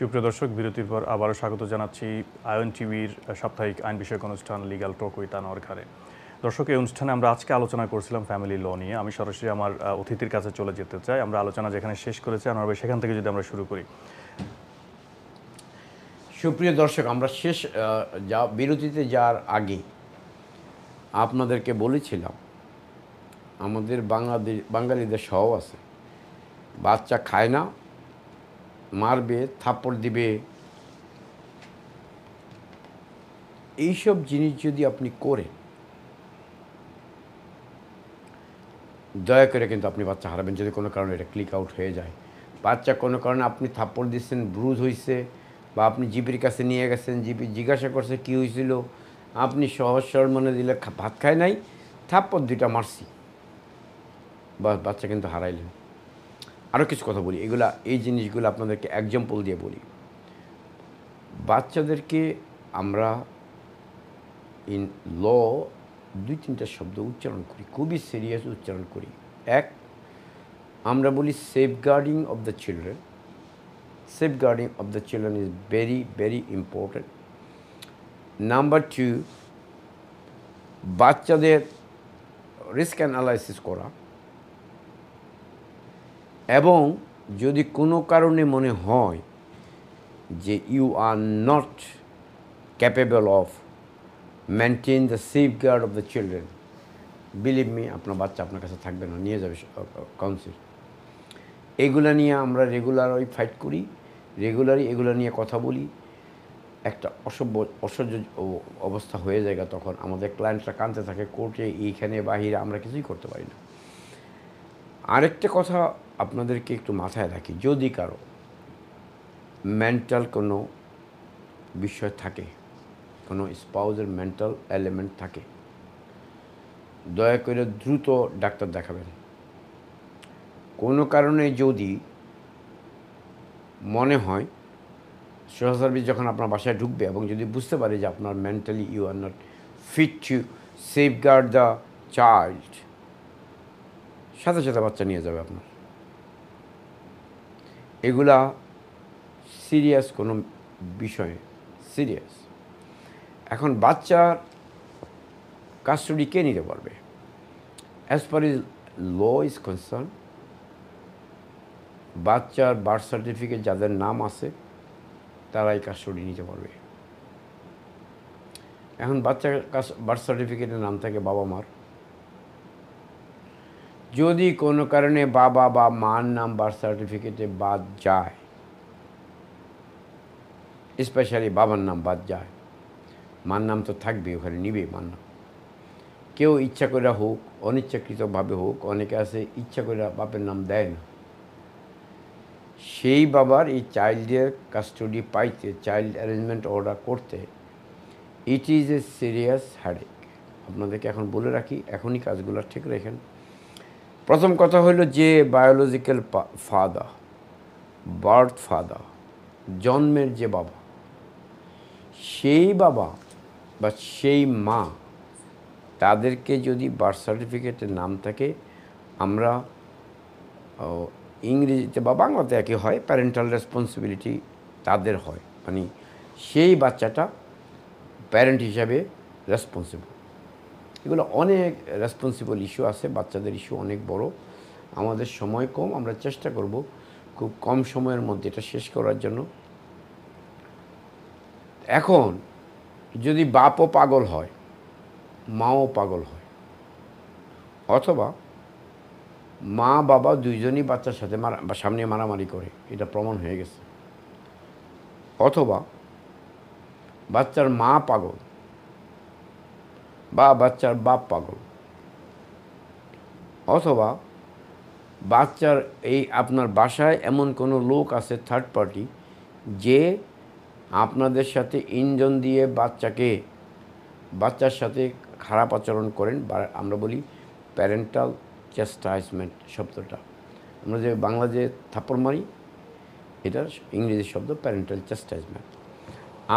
সুপ্রিয় দর্শক বিরতির পর আবারও স্বাগত জানাচ্ছি আয়ন টিভির সাপ্তাহিক আইন বিষয়ক অনুষ্ঠান লিগাল টক উইথ আনোয়ার খারে দর্শক এই অনুষ্ঠানে আমরা আজকে আলোচনা করছিলাম ফ্যামিলি ল নিয়ে আমি সরাসরি আমার অতিথির কাছে চলে যেতে চাই আমরা আলোচনা যেখানে শেষ করেছি আনোয়ার সেখান থেকে যদি আমরা শুরু করি সুপ্রিয় দর্শক আমরা শেষ যা বিরতিতে যাওয়ার আগে আপনাদেরকে বলেছিলাম আমাদের বাংলাদেশ বাঙালিদের সহ আছে বাচ্চা খায় না মারবে থাপ্পড় দিবে এইসব জিনিস যদি আপনি করেন দয়া করে কিন্তু আপনি বাচ্চা হারাবেন যদি কোনো কারণে এটা ক্লিক আউট হয়ে যায় বাচ্চা কোনো কারণে আপনি থাপ্পড় দিচ্ছেন ব্রুজ হয়েছে বা আপনি জিপির কাছে নিয়ে গেছেন জিপি জিজ্ঞাসা করছে কী হয়েছিল আপনি সহজ সরল মনে দিলে ভাত খায় নাই থাপ্পড় দুইটা মারছি বা বাচ্চা কিন্তু হারাইলেন আরও কিছু কথা বলি এগুলা এই জিনিসগুলো আপনাদেরকে এক্সাম্পল দিয়ে বলি বাচ্চাদেরকে আমরা ইন ল দুই তিনটা শব্দ উচ্চারণ করি খুবই সিরিয়াস উচ্চারণ করি এক আমরা বলি safeguarding of the children safeguarding of the children is very very important number two বাচ্চাদের রিস্ক অ্যানালাইসিস করা এবং যদি কোনো কারণে মনে হয় যে you are not capable of maintain the safeguard of the children believe me আপনার বাচ্চা আপনার কাছে থাকবে না নিয়ে যাবে কাউন্সিল এগুলা নিয়ে আমরা রেগুলার ওই ফাইট করি রেগুলারই এগুলা নিয়ে কথা বলি একটা অসভ্য অসহ্য অবস্থা হয়ে যায় তখন আমাদের ক্লায়েন্টরা কানতে থাকে কোর্টে এইখানে বাহিরে আমরা কিছুই করতে পারি না আরেকটা কথা আপনাদেরকে একটু মাথায় রাখি যদি কারো মেন্টাল কোনো বিষয় থাকে কোনো স্পাউজের মেন্টাল এলিমেন্ট থাকে দয়া করে দ্রুত ডাক্তার দেখাবেন কোনো কারণে যদি মনে হয় সোশ্যাল সার্ভিস যখন আপনার বাসায় ঢুকবে এবং যদি বুঝতে পারে যে আপনার mentally you are not fit to safeguard the child সাথে সাথে বাচ্চা নিয়ে যাবে আপনার এগুলা সিরিয়াস কোনো বিষয়ে সিরিয়াস এখন বাচ্চার কাস্টডি কে নিতে পারবে as per is law is concern বাচ্চার বার্থ সার্টিফিকেট যাদের নাম আছে তারাই কাস্টডি নিতে পারবে এখন বাচ্চার বার্থ সার্টিফিকেটের নাম থাকে বাবা মার যদি কোনো কারণে বাবা বা মার নাম বার্থ সার্টিফিকেটে বাদ যায় স্পেশালি বাবার নাম বাদ যায় মার নাম তো থাকবে ওখানে নিবে মার নাম কেউ ইচ্ছা করে হোক অনিচ্ছাকৃতভাবে হোক অনেকে আছে ইচ্ছা করে বাপের নাম দেয় না সেই বাবার এই চাইল্ডের কাস্টডি পাইতে চাইল্ড অ্যারেঞ্জমেন্ট অর্ডার করতে it is a serious headache আপনাদেরকে এখন বলে রাখি এখনই কাজগুলো ঠিক রেখেন প্রথম কথা হইল যে বায়োলজিক্যাল ফাদা বার্থ ফাদা জন্মের যে বাবা সেই বাবা বা সেই মা তাদেরকে যদি বার্থ সার্টিফিকেটের নাম থাকে আমরা ইংরেজিতে বা বাংলাতে একই হয় প্যারেন্টাল রেসপন্সিবিলিটি তাদের হয় মানে সেই বাচ্চাটা প্যারেন্ট হিসাবে রেসপন্সিবল এগুলো অনেক রেসপন্সিবল ইস্যু আছে বাচ্চাদের ইস্যু অনেক বড় আমাদের সময় কম আমরা চেষ্টা করব খুব কম সময়ের মধ্যে এটা শেষ করার জন্য এখন যদি বাপও পাগল হয় মাও পাগল হয় অথবা মা বাবা দুইজনই বাচ্চার সাথে মারা সামনে মারামারি করে এটা প্রমাণ হয়ে গেছে অথবা বাচ্চার মা পাগল বা বাচ্চার বাপ পাগল অথবা বাচ্চার এই আপনার বাসায় এমন কোনো লোক আছে থার্ড পার্টি যে আপনাদের সাথে ইঞ্জন দিয়ে বাচ্চাকে বাচ্চার সাথে খারাপ আচরণ করেন বা আমরা বলি প্যারেন্টাল চেস্টাইজমেন্ট শব্দটা আমরা যে বাংলা যে থাপ্পড় মারি এটা ইংরেজি শব্দ প্যারেন্টাল চেস্টাইজমেন্ট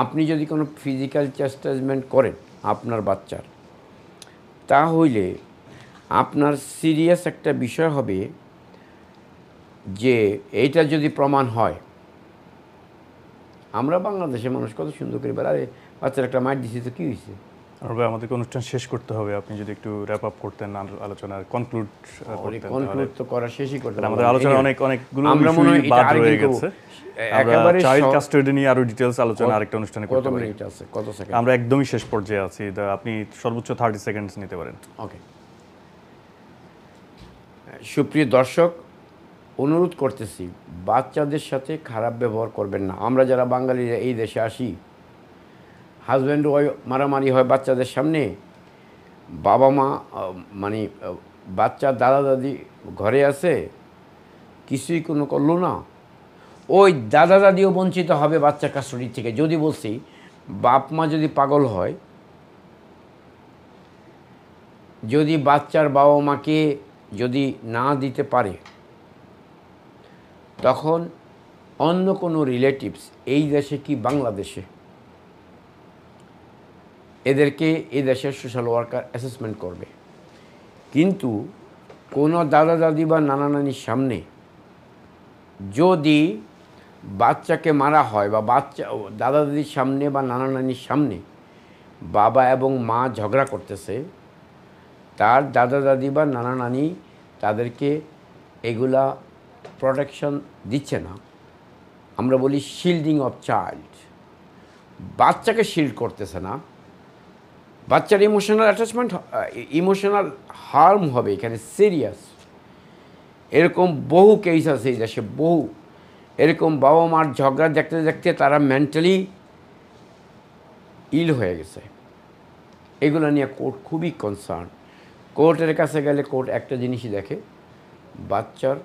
আপনি যদি কোনো ফিজিক্যাল চেস্টাইজমেন্ট করেন আপনার বাচ্চার তাহলে আপনার সিরিয়াস একটা বিষয় হবে যে এইটা যদি প্রমাণ হয় আমরা বাংলাদেশের মানুষ কত সুন্দর করে বেড়ারে বাচ্চার একটা মার দিছি তো কী হয়েছে ভাই আমাদেরকে অনুষ্ঠান শেষ করতে হবে আপনি যদি একটু র্যাপ আপ করতেন আলোচনার কনক্লুড কনক্লুড তো করা শেষই করতে আমাদের আলোচনা অনেক বাদ রয়ে গেছে চাইল্ড নিয়ে আরো ডিটেইলস আলোচনা আরেকটা অনুষ্ঠানে করতে পারি কত সেকেন্ড আমরা একদমই শেষ পর্যায়ে আছি আপনি সর্বোচ্চ 30 সেকেন্ডস নিতে পারেন ওকে সুপ্রিয় দর্শক অনুরোধ করতেছি বাচ্চাদের সাথে খারাপ ব্যবহার করবেন না আমরা যারা বাঙালি এই দেশে আসি হাজব্যান্ড ওয়াইফ মারামারি হয় বাচ্চাদের সামনে বাবা মা মানে বাচ্চার দাদা দাদি ঘরে আছে কিছুই কোনো করলো না ওই দাদা দাদিও বঞ্চিত হবে বাচ্চা কাস্টডি থেকে যদি বলছি বাপ মা যদি পাগল হয় যদি বাচ্চার বাবা মাকে যদি না দিতে পারে তখন অন্য কোনো রিলেটিভস এই দেশে কি বাংলাদেশে এদেরকে এই দেশের সোশ্যাল ওয়ার্কার অ্যাসেসমেন্ট করবে কিন্তু কোনো দাদা দাদি বা নানা নানির সামনে যদি বাচ্চাকে মারা হয় বা বাচ্চা দাদা দাদির সামনে বা নানা নানির সামনে বাবা এবং মা ঝগড়া করতেছে তার দাদা দাদি বা নানা নানি তাদেরকে এগুলা প্রোটেকশন দিচ্ছে না আমরা বলি শিল্ডিং অফ চাইল্ড বাচ্চাকে শিল্ড করতেছে না বাচ্চার ইমোশনাল অ্যাটাচমেন্ট ইমোশনাল হার্ম হবে এখানে সিরিয়াস এরকম বহু কেস আছে এই দেশে বহু এরকম বাবা মার ঝগড়া দেখতে দেখতে তারা মেন্টালি ইল হয়ে গেছে এগুলো নিয়ে কোর্ট খুবই কনসার্ন কোর্টের কাছে গেলে কোর্ট একটা জিনিসই দেখে বাচ্চার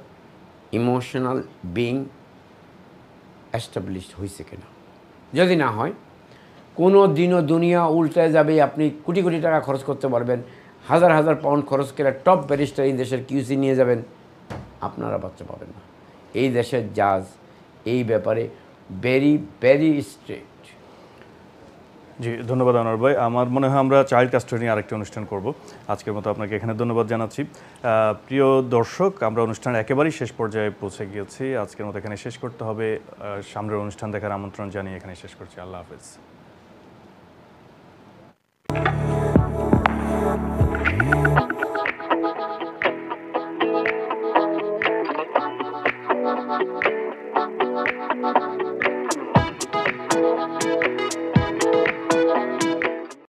ইমোশনাল বিং অ্যাস্টাবলিশড হয়েছে কিনা যদি না হয় কোনো দিনও দুনিয়া উল্টায় যাবে আপনি কোটি কোটি টাকা খরচ করতে পারবেন হাজার হাজার পাউন্ড খরচ করে টপ ব্যারিস্টার এই দেশের কিউসি নিয়ে যাবেন আপনারা বাচ্চা পাবেন না এই দেশের জাজ এই ব্যাপারে ভেরি ভেরি স্ট্রেট জি ধন্যবাদ অনার ভাই আমার মনে হয় আমরা চাইল্ড কাস্টারি নিয়ে আরেকটি অনুষ্ঠান করব আজকের মতো আপনাকে এখানে ধন্যবাদ জানাচ্ছি প্রিয় দর্শক আমরা অনুষ্ঠান একেবারেই শেষ পর্যায়ে পৌঁছে গিয়েছি আজকের মতো এখানে শেষ করতে হবে সামনের অনুষ্ঠান দেখার আমন্ত্রণ জানিয়ে এখানে শেষ করছি আল্লাহ হাফেজ